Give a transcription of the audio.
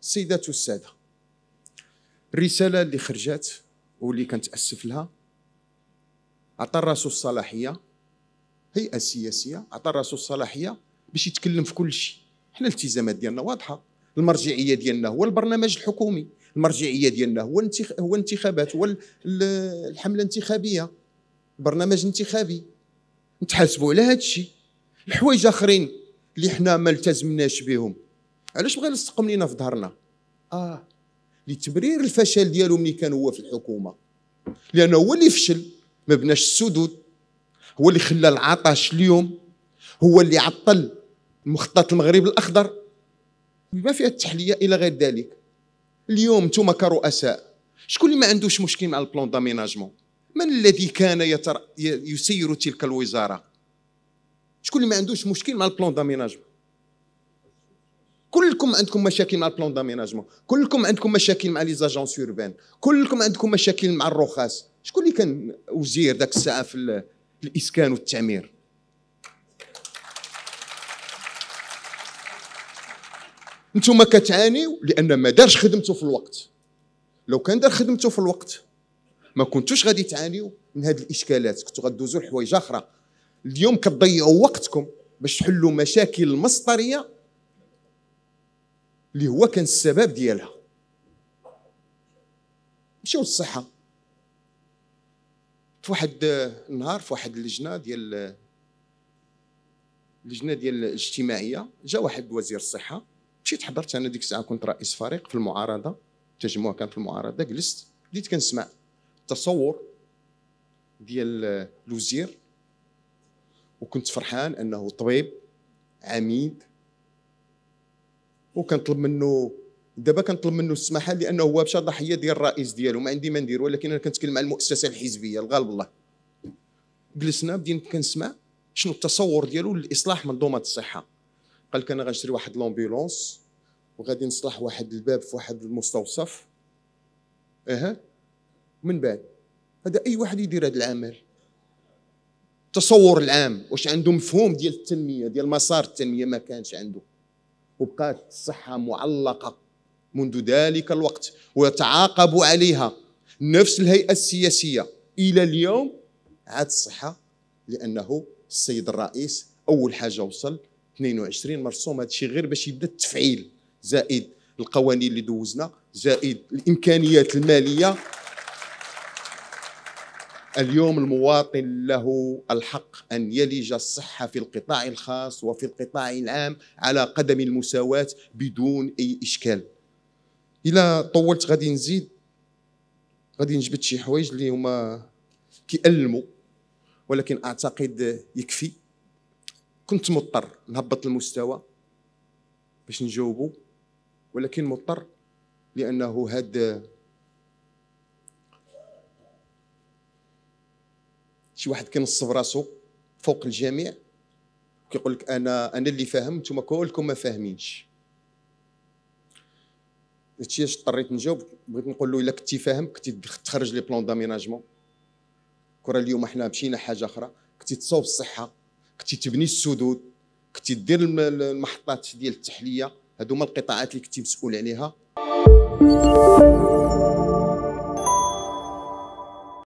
سيدات والسادة الرسالة اللي خرجات واللي كنتأسف لها عطى الرسول الصلاحية هيئة سياسية عطى الرسول الصلاحية باش يتكلم في كل شيء حنا الالتزامات ديالنا واضحة المرجعية ديالنا هو البرنامج الحكومي المرجعية ديالنا هو هو الانتخابات هو الحملة الانتخابية برنامج انتخابي نتحاسبوا على هذا الشيء الحوايج اخرين اللي حنا ما التزمناش بهم علاش بغى يلصقهم لينا في ظهرنا اه لتبرير الفشل ديالو ملي كان هو في الحكومه لانه هو اللي فشل ما بناش السدود هو اللي خلى العطش اليوم هو اللي عطل مخطط المغرب الاخضر بما فيها التحليه الى غير ذلك اليوم نتوما كرؤساء شكون اللي ما عندوش مشكل مع البلان داميناجمون من الذي كان يسير تلك الوزاره شكون اللي ما عندوش مشكل مع البلان داميناجمون كلكم عندكم مشاكل مع البلان داميناجمون كلكم عندكم مشاكل مع لي زاجونس اوربان كلكم عندكم مشاكل مع الرخاص شكون اللي كان وزير ذاك الساعه في الاسكان والتعمير انتم كتعانيو لان ما دارش خدمته في الوقت لو كان دار خدمته في الوقت ما كنتوش غادي تعانيو من هذه الاشكالات كنتو غدوزوا لحوايج اخرى اليوم كتضيعوا وقتكم باش تحلوا مشاكل المسطريه اللي هو كان السبب ديالها مشاو للصحه في واحد النهار في واحد اللجنه ديال اللجنه ديال الاجتماعيه جا واحد وزير الصحه مشيت حضرت انا ديك الساعه كنت رئيس فريق في المعارضه التجمع كان في المعارضه جلست بديت كنسمع التصور ديال الوزير وكنت فرحان انه طبيب عميد وكنطلب منه دابا كنطلب منه السماحه لانه هو مشى ضحيه ديال الرئيس ديالو ما عندي ما ندير ولكن انا كنتكلم مع المؤسسه الحزبيه الغالب الله جلسنا بدينا كنسمع شنو التصور ديالو للاصلاح منظومه الصحه قال لك انا غنشري واحد لومبيلونس وغادي نصلح واحد الباب في واحد المستوصف اها من بعد هذا اي واحد يدير هذا العمل التصور العام واش عنده مفهوم ديال التنميه ديال مسار التنميه ما كانش عنده وبقات الصحه معلقه منذ ذلك الوقت ويتعاقب عليها نفس الهيئه السياسيه الى اليوم عاد الصحه لانه السيد الرئيس اول حاجه وصل 22 مرسوم هذا الشيء غير باش يبدا التفعيل زائد القوانين اللي دوزنا زائد الامكانيات الماليه اليوم المواطن له الحق ان يلج الصحه في القطاع الخاص وفي القطاع العام على قدم المساواه بدون اي اشكال الى طولت غادي نزيد غادي نجبد شي حوايج اللي هما كيألموا ولكن اعتقد يكفي كنت مضطر نهبط المستوى باش نجاوبو ولكن مضطر لانه هذا شي واحد كينصب راسو فوق الجميع كيقول لك انا انا اللي فاهم نتوما كلكم ما فاهمينش هادشي اش اضطريت نجاوب بغيت نقول له الا كنتي فاهم كنتي تخرج لي بلون داميناجمون كره اليوم احنا مشينا حاجه اخرى كنتي تصوب الصحه كنتي تبني السدود كنتي دير المحطات ديال التحليه هادو هما القطاعات اللي كنتي مسؤول عليها